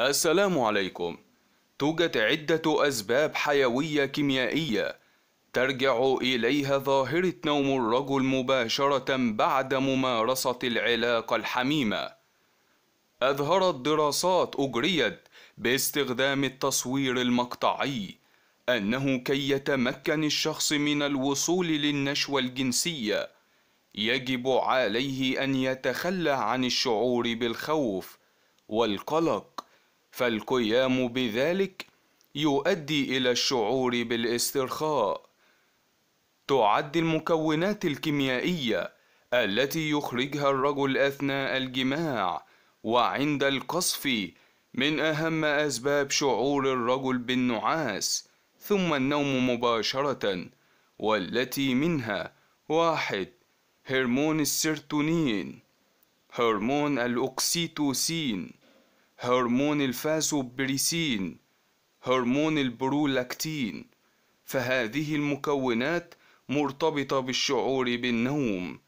السلام عليكم توجد عدة أسباب حيوية كيميائية ترجع إليها ظاهرة نوم الرجل مباشرة بعد ممارسة العلاقة الحميمة أظهرت دراسات أجريت باستخدام التصوير المقطعي أنه كي يتمكن الشخص من الوصول للنشوة الجنسية يجب عليه أن يتخلى عن الشعور بالخوف والقلق فالقيام بذلك يؤدي الى الشعور بالاسترخاء تعد المكونات الكيميائيه التي يخرجها الرجل اثناء الجماع وعند القصف من اهم اسباب شعور الرجل بالنعاس ثم النوم مباشره والتي منها واحد هرمون السيرتونين هرمون الأكسيتوسين هرمون الفاسوبريسين هرمون البرولاكتين فهذه المكونات مرتبطة بالشعور بالنوم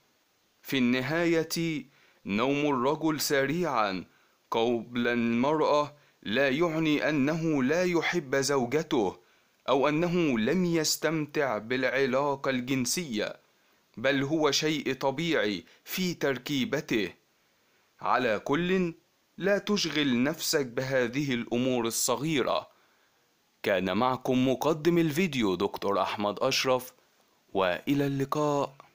في النهاية نوم الرجل سريعا قبل المرأة لا يعني أنه لا يحب زوجته أو أنه لم يستمتع بالعلاقة الجنسية بل هو شيء طبيعي في تركيبته على كلٍ لا تشغل نفسك بهذه الأمور الصغيرة كان معكم مقدم الفيديو دكتور أحمد أشرف وإلى اللقاء